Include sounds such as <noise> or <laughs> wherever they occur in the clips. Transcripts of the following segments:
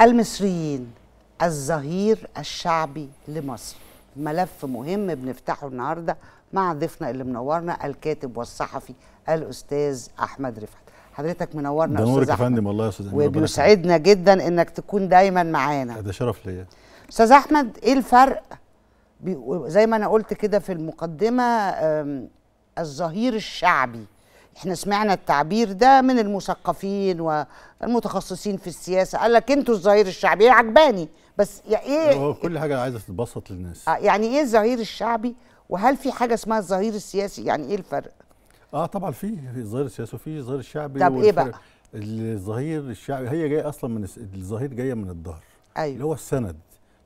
المصريين الظهير الشعبي لمصر ملف مهم بنفتحه النهارده مع ضيفنا اللي منورنا الكاتب والصحفي الاستاذ احمد رفعت حضرتك منورنا يا استاذ يا فندم والله يا استاذ وبيسعدنا جدا انك تكون دايما معانا ده شرف ليا استاذ احمد ايه الفرق زي ما انا قلت كده في المقدمه الظهير الشعبي احنا سمعنا التعبير ده من المثقفين والمتخصصين في السياسه قال لك انتوا الظهير الشعبي عجباني بس يا ايه هو كل حاجه عايزه تتبسط للناس آه، يعني ايه الظهير الشعبي وهل في حاجه اسمها الظهير السياسي يعني ايه الفرق اه طبعا في الظهير السياسي وفي الظهير الشعبي طب ايه بقى الظهير الشعبي هي جايه اصلا من الظهير جايه من الظهر أيوه. اللي هو السند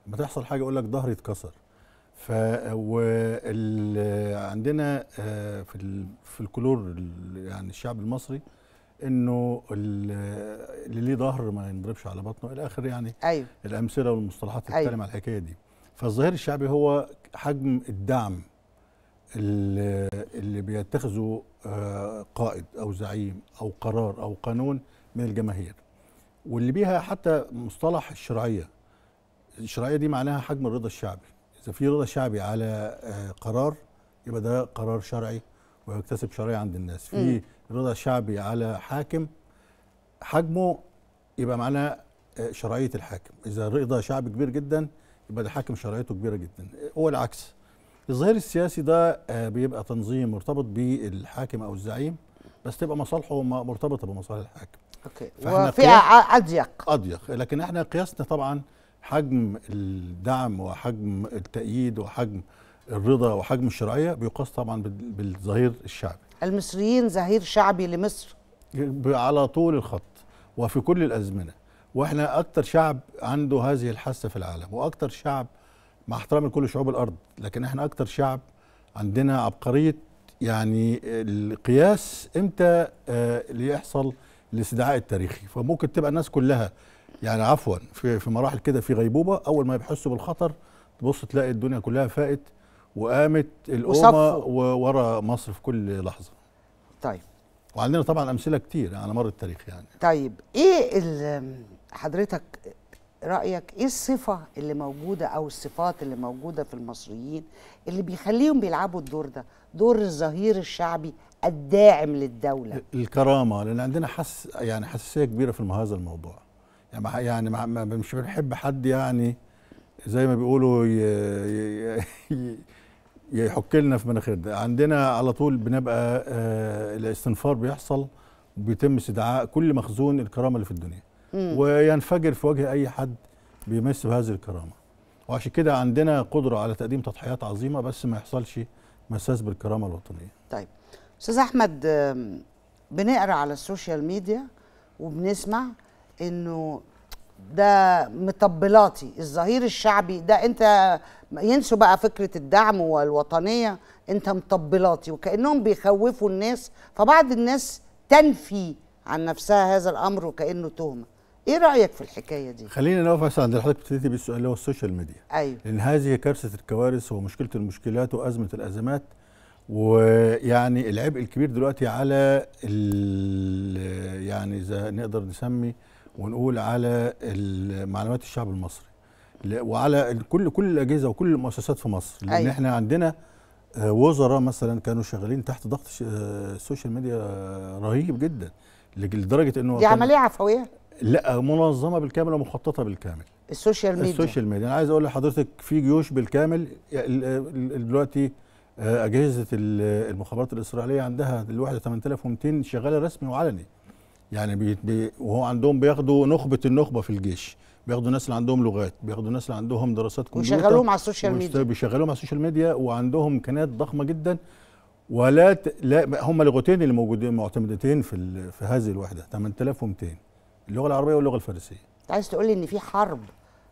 لما تحصل حاجه يقول لك ظهري اتكسر ف عندنا آه، في الفلكلور في الكلور يعني الشعب المصري انه اللي ليه ظهر ما ينضربش على بطنه الى اخر يعني أيوه. الامثله والمصطلحات اللي أيوه. بتتكلم أيوه. على الحكايه دي فالظهير الشعبي هو حجم الدعم اللي بيتخذه آه، قائد او زعيم او قرار او قانون من الجماهير واللي بيها حتى مصطلح الشرعيه الشرعيه دي معناها حجم الرضا الشعبي اذا في رضا شعبي على آه، قرار يبقى ده قرار شرعي ويكتسب شرعيه عند الناس في رضا شعبي على حاكم حجمه يبقى معناه آه، شرعيه الحاكم اذا رضا شعبي كبير جدا يبقى ده حاكم شرعيته كبيره جدا هو العكس الظاهر السياسي ده آه، بيبقى تنظيم مرتبط بالحاكم او الزعيم بس تبقى مصالحه مرتبطه بمصالح الحاكم اوكي وفئه اضيق اضيق لكن احنا قياسنا طبعا حجم الدعم وحجم التأييد وحجم الرضا وحجم الشرعية بيقاس طبعا بالظهير الشعبي المصريين ظهير شعبي لمصر على طول الخط وفي كل الأزمنة واحنا أكتر شعب عنده هذه الحاسة في العالم وأكتر شعب مع احترام لكل شعوب الأرض لكن احنا أكتر شعب عندنا عبقرية يعني القياس امتى اللي آه، يحصل الاستدعاء التاريخي فممكن تبقى الناس كلها يعني عفوا في في مراحل كده في غيبوبه اول ما يحسوا بالخطر تبص تلاقي الدنيا كلها فاقت وقامت الامه ورا مصر في كل لحظه طيب وعندنا طبعا امثله كتير على مر التاريخ يعني طيب ايه حضرتك رايك ايه الصفه اللي موجوده او الصفات اللي موجوده في المصريين اللي بيخليهم بيلعبوا الدور ده دور الظهير الشعبي الداعم للدوله الكرامه لان عندنا حس يعني حساسيه كبيره في هذا الموضوع يعني, يعني مش بنحب حد يعني زي ما بيقولوا يحك لنا في مناخيرنا عندنا على طول بنبقى آه، الاستنفار بيحصل بيتم استدعاء كل مخزون الكرامه اللي في الدنيا وينفجر في وجه اي حد بيمس بهذه الكرامه وعشان كده عندنا قدره على تقديم تضحيات عظيمه بس ما يحصلش مساس بالكرامه الوطنيه طيب استاذ احمد بنقرا على السوشيال ميديا وبنسمع انه ده مطبلاتي الظهير الشعبي ده انت ينسوا بقى فكره الدعم والوطنيه انت مطبلاتي وكانهم بيخوفوا الناس فبعض الناس تنفي عن نفسها هذا الامر وكانه تهمه ايه رايك في الحكايه دي خلينا نقف بس عند حضرتك ابتديتي بالسؤال اللي هو السوشيال ميديا ايوه لان هذه كارثه الكوارث ومشكله المشكلات وازمه الازمات ويعني العبء الكبير دلوقتي على يعني اذا نقدر نسمي ونقول على معلومات الشعب المصري وعلى كل كل الاجهزه وكل المؤسسات في مصر لان أيوة. احنا عندنا آه، وزراء مثلا كانوا شغالين تحت ضغط السوشيال آه، ميديا رهيب جدا لدرجه انه دي عمليه عفويه لا منظمه بالكامل ومخططه بالكامل السوشيال ميديا السوشيال ميديا انا عايز اقول لحضرتك في جيوش بالكامل دلوقتي آه، اجهزه المخابرات الاسرائيليه عندها الواحده 8200 شغاله رسمي وعلني يعني بي بي وهو عندهم بياخدوا نخبه النخبه في الجيش بياخدوا ناس اللي عندهم لغات بياخدوا ناس اللي عندهم دراسات كمبيوتر ويشغلوهم على السوشيال ميديا بيشغلوهم على السوشيال ميديا وعندهم امكانيات ضخمه جدا ولا ت... لا هم لغتين اللي موجودين معتمدتين في ال... في هذه الوحده 8200 اللغه العربيه واللغه الفارسيه انت عايز تقول لي ان في حرب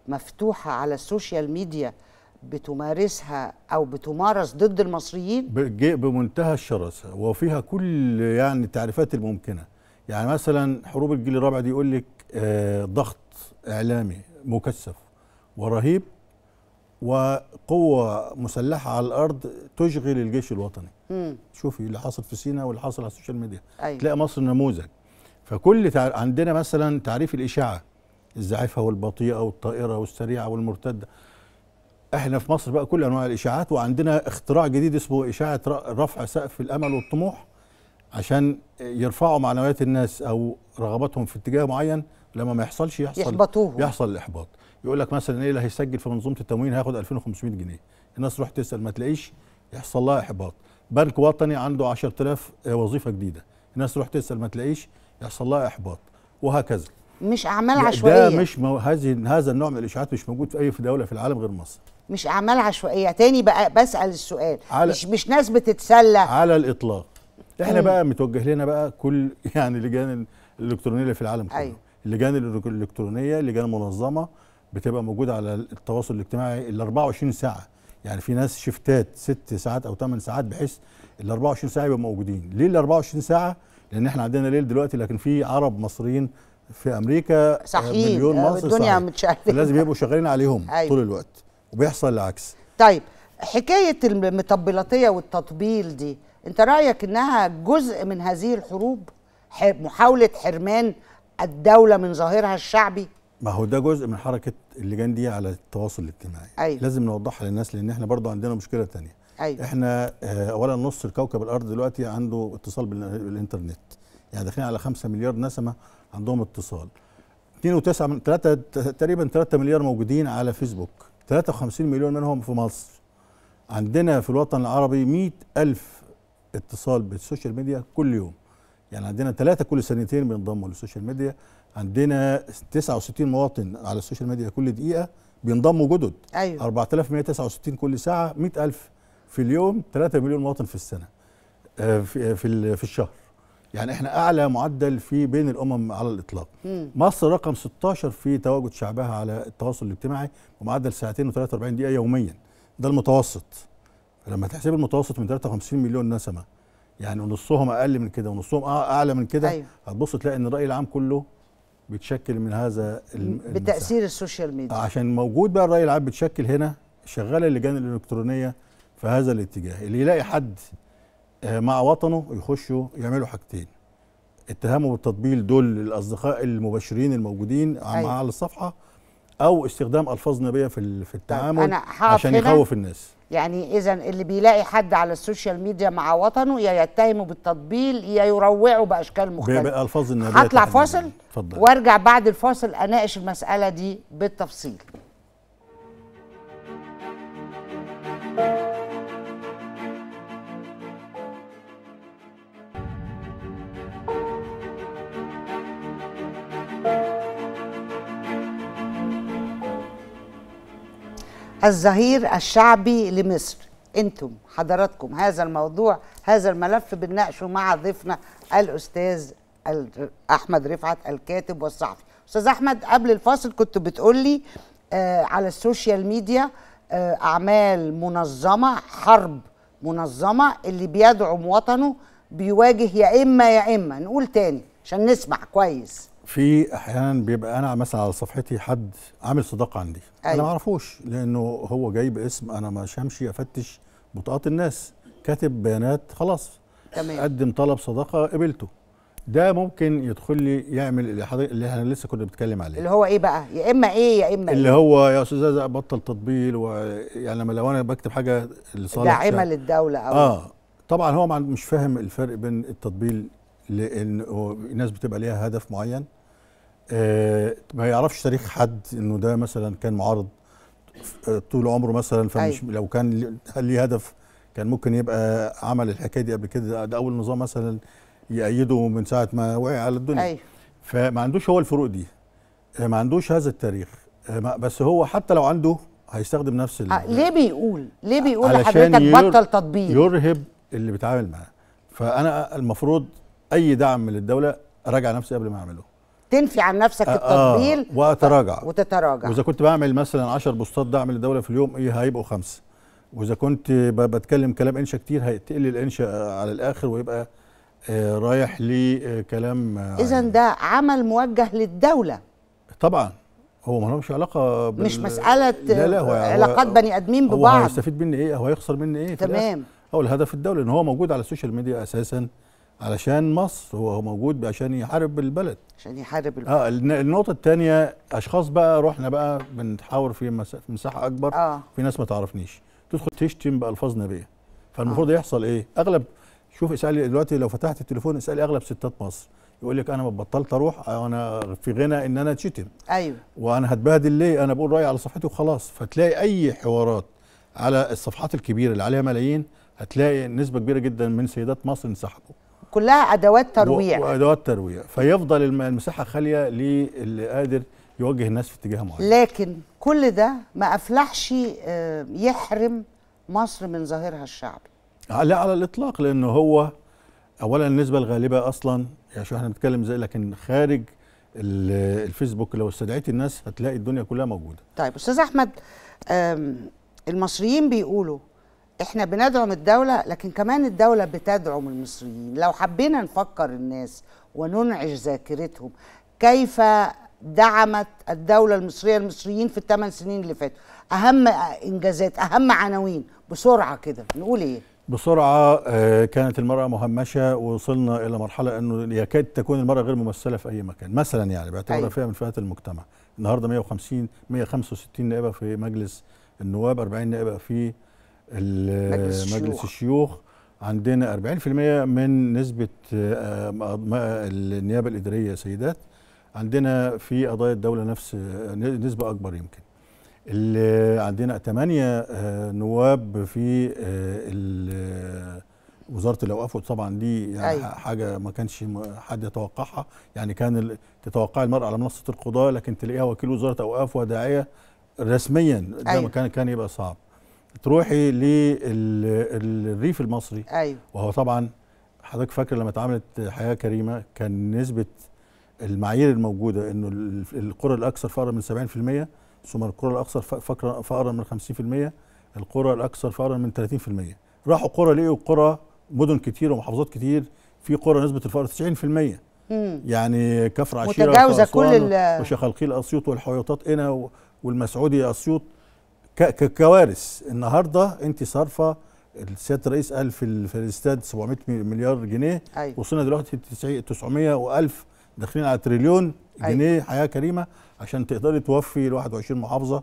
مفتوحه على السوشيال ميديا بتمارسها او بتمارس ضد المصريين بمنتهى الشراسه وفيها كل يعني التعريفات الممكنه يعني مثلا حروب الجيل الرابع دي يقول لك آه، ضغط اعلامي مكثف ورهيب وقوه مسلحه على الارض تشغل الجيش الوطني مم. شوفي اللي حصل في سيناء واللي حصل على السوشيال ميديا أيوة. تلاقي مصر نموذج فكل تع... عندنا مثلا تعريف الاشاعه الزعيفه والبطيئه والطائره والسريعه والمرتده احنا في مصر بقى كل انواع الاشاعات وعندنا اختراع جديد اسمه اشاعه رفع سقف الامل والطموح عشان يرفعوا معنويات الناس او رغباتهم في اتجاه معين لما ما يحصلش يحصل يحبطوه يحصل الاحباط يقول لك مثلا ايه اللي هيسجل في منظومه التموين هياخد 2500 جنيه الناس تروح تسال ما تلاقيش يحصل لها احباط بنك وطني عنده 10000 وظيفه جديده الناس تروح تسال ما تلاقيش يحصل لها احباط وهكذا مش اعمال عشوائيه ده مش مو... هذه هذا النوع من الاشاعات مش موجود في اي في دوله في العالم غير مصر مش اعمال عشوائيه تاني بقى بسال السؤال على مش مش ناس بتتسلى على الاطلاق احنا طيب. بقى متوجه لنا بقى كل <laughs> يعني اللجان الالكترونيه اللي في العالم كله أيوه. اللجان الالكترونيه لجان منظمه بتبقى موجوده على التواصل الاجتماعي ال 24 ساعه يعني في ناس شفتات ست ساعات او ثمان ساعات بحيث ال 24 ساعه يبقوا موجودين ليه ال 24 ساعه لان احنا عندنا ليل دلوقتي لكن في عرب مصريين في امريكا آه، صحيح مليون مصري الدنيا متشعبين لازم يبقوا شغالين عليهم <laughs> أيوه. طول الوقت وبيحصل العكس طيب حكايه المطبلاتيه والتطبيل دي انت رايك انها جزء من هذه الحروب محاوله حرمان الدوله من ظاهرها الشعبي ما هو ده جزء من حركه اللجان دي على التواصل الاجتماعي أيوة. لازم نوضحها للناس لان احنا برضه عندنا مشكله تانية أيوة. احنا آه، اولا نص الكوكب الارض دلوقتي عنده اتصال بالانترنت يعني داخلين على 5 مليار نسمه عندهم اتصال 2 و9 من 3 تقريبا 3 مليار موجودين على فيسبوك 53 مليون منهم في مصر عندنا في الوطن العربي 100 ألف اتصال بالسوشيال ميديا كل يوم يعني عندنا ثلاثة كل سنتين بينضموا للسوشيال ميديا عندنا 69 مواطن على السوشيال ميديا كل دقيقة بينضموا جدد أيوة. 4169 كل ساعة 100000 في اليوم 3 مليون مواطن في السنة آه، في آه، في الشهر يعني احنا اعلى معدل في بين الامم على الاطلاق مم. مصر رقم 16 في تواجد شعبها على التواصل الاجتماعي ومعدل ساعتين و43 دقيقه يوميا ده المتوسط لما تحسب المتوسط من 53 مليون نسمه يعني نصهم اقل من كده ونصهم اعلى من كده أيوة. هتبص تلاقي ان الراي العام كله بيتشكل من هذا بتاثير السوشيال ميديا عشان موجود بقى الراي العام بيتشكل هنا شغاله اللجان الالكترونيه في هذا الاتجاه اللي يلاقي حد آه، مع وطنه يخشوا يعملوا حاجتين اتهامه بالتطبيل دول الاصدقاء المباشرين الموجودين أيوة. على الصفحه او استخدام الفاظ نبيه في التعامل عشان يخوف الناس يعني اذا اللي بيلاقي حد على السوشيال ميديا مع وطنه يا يتهمه بالتطبيل يا يروعه باشكال مختلفه بالالفاظ النبيه هطلع فاصل وارجع بعد الفاصل اناقش المساله دي بالتفصيل الظهير الشعبي لمصر انتم حضراتكم هذا الموضوع هذا الملف بنناقشه مع ضيفنا الاستاذ احمد رفعت الكاتب والصحفي استاذ احمد قبل الفاصل كنت بتقول لي آه على السوشيال ميديا آه اعمال منظمه حرب منظمه اللي بيدعم وطنه بيواجه يا اما يا اما نقول تاني عشان نسمع كويس في احيانا بيبقى انا مثلا على صفحتي حد عامل صداقه عندي أيوة. انا ما اعرفوش لانه هو جاي باسم انا مش همشي افتش بطاقات الناس كاتب بيانات خلاص تمام قدم طلب صداقه قبلته ده ممكن يدخل لي يعمل اللي, اللي احنا لسه كنا بنتكلم عليه اللي هو ايه بقى يا اما ايه يا اما اللي إيه؟ هو يا استاذ بطل تطبيل ويعني لما لو انا بكتب حاجه لصالح داعمه للدوله او اه طبعا هو مش فاهم الفرق بين التطبيل لان الناس بتبقى ليها هدف معين آه، ما يعرفش تاريخ حد انه ده مثلا كان معارض آه، طول عمره مثلا فمش أيوة. لو كان ليه هدف كان ممكن يبقى عمل الحكايه دي قبل كده ده اول نظام مثلا يأيده من ساعه ما وقع على الدنيا أيوة. فما عندوش هو الفروق دي آه، ما عندوش هذا التاريخ بس هو حتى لو عنده هيستخدم نفس ليه بيقول ليه بيقول لحضرتك ير... بطل تطبيق يرهب اللي بيتعامل معاه فانا المفروض اي دعم من الدوله راجع نفسي قبل ما اعمله تنفي عن نفسك التطبيل آه, آه، واتراجع وتتراجع واذا كنت بعمل مثلا 10 بوستات دعم للدوله في اليوم ايه هيبقوا خمسه واذا كنت بتكلم كلام انشا كتير هيتقل الانشا على الاخر ويبقى آه رايح لكلام آه, آه، اذا ده عمل موجه للدوله طبعا هو ما لهمش علاقه بال... مش مساله لا لا هو علاقات هو بني ادمين ببعض هو هيستفيد مني ايه هو هيخسر مني ايه تمام هو الهدف الدولي ان هو موجود على السوشيال ميديا اساسا علشان مصر هو موجود عشان يحارب البلد عشان يحارب البلد اه النقطه الثانيه اشخاص بقى رحنا بقى بنتحاور في مساحه اكبر آه. في ناس ما تعرفنيش تدخل تشتم بالفاظ نبيه فالمفروض آه. يحصل ايه اغلب شوف اسالي دلوقتي لو فتحت التليفون اسالي اغلب ستات مصر يقول لك انا ما بطلت اروح انا في غنى ان انا اتشتم ايوه وانا هتبهدل ليه انا بقول رايي على صفحتي وخلاص فتلاقي اي حوارات على الصفحات الكبيره اللي عليها ملايين هتلاقي نسبه كبيره جدا من سيدات مصر انسحبوا كلها ادوات ترويع وادوات ترويع فيفضل المساحه خاليه للي قادر يوجه الناس في اتجاه معين لكن كل ده ما افلحش آه، يحرم مصر من ظاهرها الشعبي آه، لا على الاطلاق لانه هو اولا النسبه الغالبه اصلا يعني شو احنا بنتكلم زي لكن خارج الفيسبوك لو استدعيت الناس هتلاقي الدنيا كلها موجوده طيب استاذ احمد المصريين بيقولوا احنا بندعم الدولة لكن كمان الدولة بتدعم المصريين لو حبينا نفكر الناس وننعش ذاكرتهم كيف دعمت الدولة المصرية المصريين في الثمان سنين اللي فاتوا أهم إنجازات أهم عناوين بسرعة كده نقول إيه بسرعة آه، كانت المرأة مهمشة ووصلنا إلى مرحلة أنه يكاد تكون المرأة غير ممثلة في أي مكان مثلا يعني باعتبارها أيوة. فئة من فئات المجتمع النهاردة 150 165 نائبة في مجلس النواب 40 نائبة في مجلس, مجلس الشيوخ عندنا 40% من نسبة آه، آه، النيابة الإدارية سيدات عندنا في قضايا الدولة نفس نسبة أكبر يمكن اللي عندنا ثمانية آه، نواب في وزارة الأوقاف طبعا دي يعني أيوة. حاجة ما كانش حد يتوقعها يعني كان تتوقع المرأة على منصة القضاء لكن تلاقيها وكيل وزارة أوقاف وداعية رسميا ده أيوة. كان كان يبقى صعب تروحي للريف المصري ايوه وهو طبعا حضرتك فاكر لما اتعملت حياه كريمه كان نسبه المعايير الموجوده انه القرى الاكثر فقرا من 70% ثم القرى الاكثر فقرا فقرا من 50% القرى الاكثر فقرا من 30% راحوا قرى لقوا قرى مدن كتير ومحافظات كتير في قرى نسبه الفقر 90% مم. يعني كفر عشيره متجاوزه كل وشيخ القيل اسيوط والحويطات هنا والمسعودي اسيوط ككوارث النهارده انت صارفه سياده الرئيس قال في, في الاستاد 700 مليار جنيه أيوة. وصلنا دلوقتي 900 و1000 داخلين على تريليون أيوة. جنيه أيوة. حياه كريمه عشان تقدري توفي ال 21 محافظه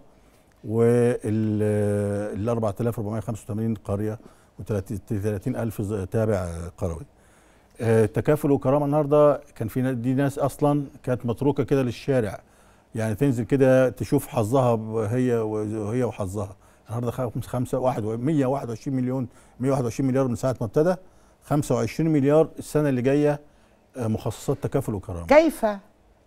وال 4485 قريه و 30000 تابع قروي آه، تكافل وكرامه النهارده كان في دي ناس اصلا كانت متروكه كده للشارع يعني تنزل كده تشوف حظها هي وهي وحظها النهارده خمسة واحد 121 مليون 121 مليار من ساعه ما ابتدى 25 مليار السنه اللي جايه آه، مخصصات تكافل وكرامه كيف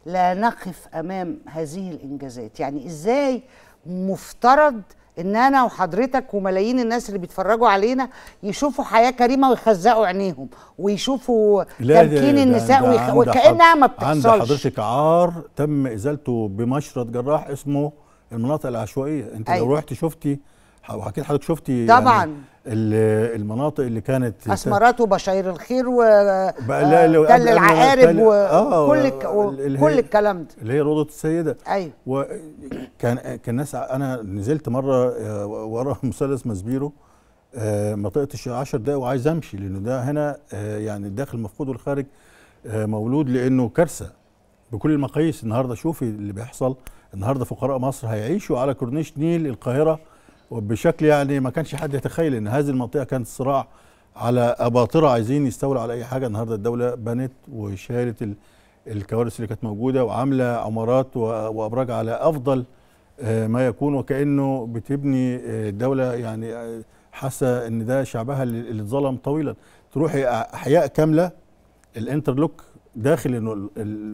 لا نقف امام هذه الانجازات يعني ازاي مفترض ان انا وحضرتك وملايين الناس اللي بيتفرجوا علينا يشوفوا حياه كريمه ويخزقوا عينيهم ويشوفوا تمكين النساء ويخ... وكانها ما بتحصلش عند حضرتك عار تم ازالته بمشرط جراح اسمه المناطق العشوائيه انت أيوة. لو رحت شفتي واكيد حضرتك شفتي يعني طبعا يعني المناطق اللي كانت اسمرات وبشاير الخير و آه، تل العقارب آه، وكل كل الكلام ده اللي هي روضه السيده ايوه وكان كان ناس انا نزلت مره آه، ورا <laughs> مثلث مزبيرو ما طقتش 10 دقايق وعايز امشي لانه ده هنا يعني الداخل مفقود والخارج مولود لانه كارثه بكل المقاييس النهارده شوفي اللي بيحصل النهارده فقراء مصر هيعيشوا على كورنيش نيل القاهره وبشكل يعني ما كانش حد يتخيل ان هذه المنطقه كانت صراع على اباطره عايزين يستولوا على اي حاجه النهارده الدوله بنت وشالت الكوارث اللي كانت موجوده وعامله عمارات وابراج على افضل آه، ما يكون وكانه بتبني الدوله آه، يعني آه، حاسه ان ده شعبها اللي اتظلم طويلا تروحي احياء كامله الانترلوك داخل انه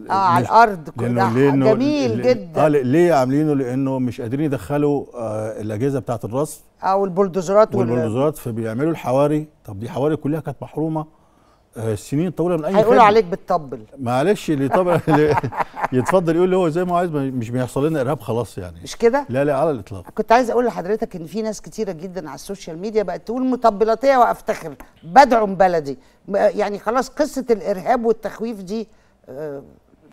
اه على الارض لأنه لأنه جميل جدا اه ليه عاملينه لانه مش قادرين يدخلوا آه الاجهزه بتاعه الرصف او والبلدوزرات والبلدوزرات فبيعملوا الحواري طب دي حواري كلها كانت محرومه آه، سنين طويله من اي هيقولوا عليك بتطبل معلش اللي طبعا <laughs> يتفضل يقول اللي هو زي ما هو عايز مش بيحصل لنا ارهاب خلاص يعني مش كده لا لا على الاطلاق كنت عايز اقول لحضرتك ان في ناس كتيره جدا على السوشيال ميديا بقت تقول مطبلاتيه وافتخر بدعم بلدي آه، يعني خلاص قصه الارهاب والتخويف دي آه،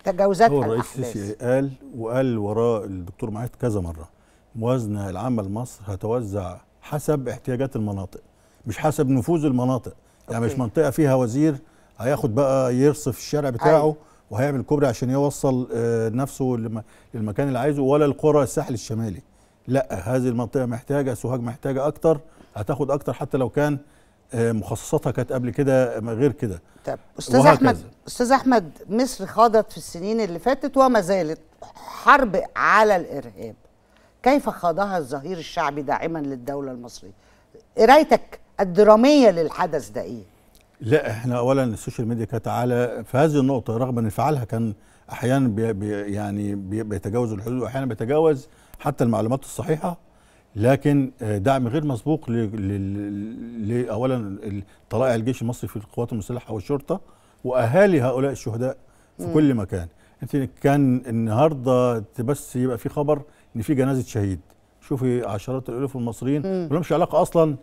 تجاوزتها هو الرئيس السيسي قال وقال وراه الدكتور معاذ كذا مره موازنه العامه لمصر هتوزع حسب احتياجات المناطق مش حسب نفوذ المناطق يعني مش منطقه فيها وزير هياخد بقى يرصف الشارع أيوه. بتاعه أيوه. وهيعمل كوبري عشان يوصل آه، نفسه للمكان اللي عايزه ولا القرى الساحل الشمالي لا هذه المنطقه محتاجه سوهاج محتاجه اكتر هتاخد اكتر حتى لو كان آه، مخصصاتها كانت قبل كده غير كده طب استاذ احمد استاذ احمد مصر خاضت في السنين اللي فاتت وما زالت حرب على الارهاب كيف خاضها الظهير الشعبي داعما للدوله المصريه قرايتك إيه الدراميه للحدث ده ايه لا احنا اولا السوشيال ميديا كانت على في هذه النقطه رغم ان فعلها كان احيانا بي بي يعني بي بيتجاوز الحدود واحيانا بيتجاوز حتى المعلومات الصحيحه لكن آه، دعم غير مسبوق ل اولا طلائع الجيش المصري في القوات المسلحه والشرطه واهالي هؤلاء الشهداء في م. كل مكان انت كان النهارده بس يبقى في خبر ان في جنازه شهيد شوفي عشرات الالوف المصريين ملهمش علاقه اصلا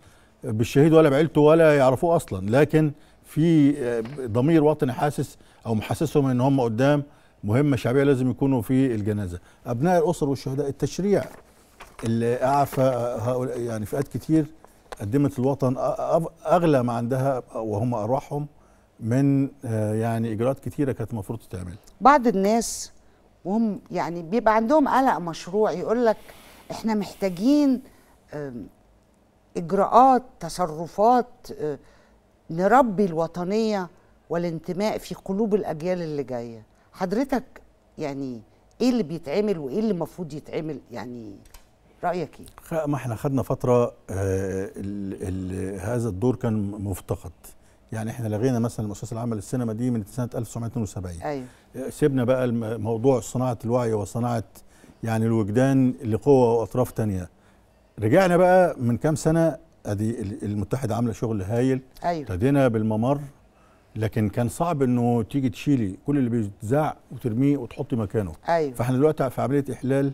بالشهيد ولا بعيلته ولا يعرفوه اصلا لكن في آه، ضمير وطني حاسس او محسسهم ان هم قدام مهمه شعبيه لازم يكونوا في الجنازه ابناء الاسر والشهداء التشريع اللي اعفى آه، هؤلاء يعني فئات كتير قدمت الوطن اغلى ما عندها وهم ارواحهم من آه، يعني اجراءات كتيره كانت المفروض تتعمل بعض الناس وهم يعني بيبقى عندهم قلق مشروع يقول لك احنا محتاجين اجراءات تصرفات آه، نربي الوطنيه والانتماء في قلوب الاجيال اللي جايه حضرتك يعني ايه اللي بيتعمل وايه اللي المفروض يتعمل يعني رايك ايه ما احنا خدنا فتره آه الـ الـ هذا الدور كان مفتقد يعني احنا لغينا مثلا المؤسسه العامه للسينما دي من سنه 1972 ايوه آه، سيبنا بقى موضوع صناعه الوعي وصناعه يعني الوجدان لقوى واطراف ثانيه رجعنا بقى من كام سنه ادي المتحده عامله شغل هايل ايوه ابتدينا بالممر لكن كان صعب انه تيجي تشيلي كل اللي بيتزع وترميه وتحطي مكانه ايوه فاحنا دلوقتي في عمليه احلال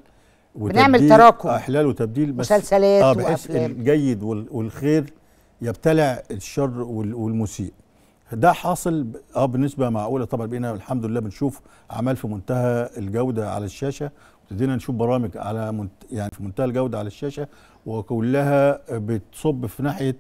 وتبديل بنعمل تراكم آه، احلال وتبديل بس مسلسلات آه بحيث وافلام الجيد والخير يبتلع الشر والمسيء ده حاصل اه بنسبه معقوله طبعا بقينا الحمد لله بنشوف اعمال في منتهى الجوده على الشاشه ابتدينا نشوف برامج على منت... يعني في منتهى الجوده على الشاشه وكلها بتصب في ناحيه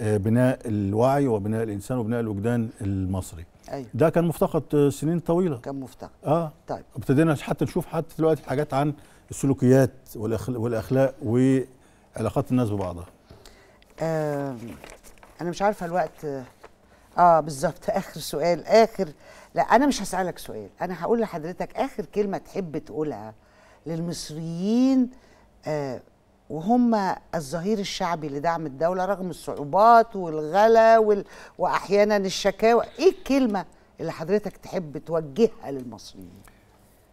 آه، بناء الوعي وبناء الانسان وبناء الوجدان المصري أيوة. ده كان مفتقد آه، سنين طويله كان مفتقد اه طيب ابتدينا حتى نشوف حتى دلوقتي حاجات عن السلوكيات والأخلاق, والاخلاق وعلاقات الناس ببعضها آه انا مش عارفه الوقت اه, آه، بالظبط <laughs> اخر سؤال اخر لا انا مش هسالك سؤال انا هقول لحضرتك اخر كلمه تحب تقولها للمصريين آه، وهم الظهير الشعبي لدعم الدولة رغم الصعوبات والغلا وأحيانا الشكاوى إيه الكلمة اللي حضرتك تحب توجهها للمصريين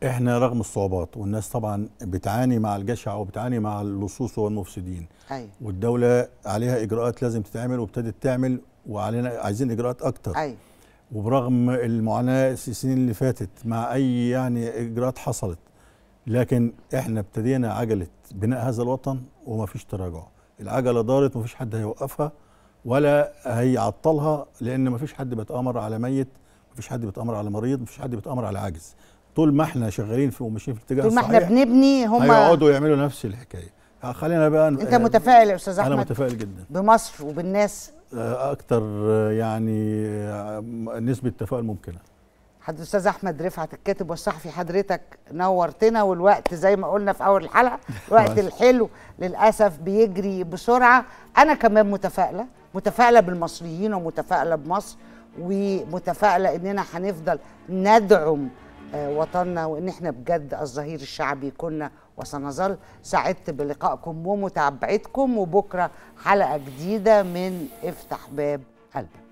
احنا رغم الصعوبات والناس طبعا بتعاني مع الجشع وبتعاني مع اللصوص والمفسدين أيوة. والدولة عليها إجراءات لازم تتعمل وابتدت تعمل وعلينا عايزين إجراءات أكتر أيوة. وبرغم المعاناة السنين اللي فاتت مع أي يعني إجراءات حصلت لكن احنا ابتدينا عجله بناء هذا الوطن ومفيش تراجع العجله دارت مفيش حد هيوقفها ولا هيعطلها لان مفيش حد بيتامر على ميت مفيش حد بيتامر على مريض مفيش حد بيتامر على عاجز طول ما احنا شغالين في وماشيين في الاتجاه طول ما احنا بنبني هم هيقعدوا يعملوا نفس الحكايه خلينا بقى انت متفائل يا استاذ احمد انا متفائل جدا بمصر وبالناس آه، اكتر آه، يعني آه، نسبه تفاؤل ممكنه حد الاستاذ احمد رفعت الكاتب والصحفي حضرتك نورتنا والوقت زي ما قلنا في اول الحلقه <laughs> الوقت الحلو للاسف بيجري بسرعه انا كمان متفائله متفائله بالمصريين ومتفائله بمصر ومتفائله اننا هنفضل ندعم آه، وطننا وان احنا بجد الظهير الشعبي كنا وسنظل سعدت بلقائكم ومتابعتكم وبكره حلقه جديده من افتح باب قلبك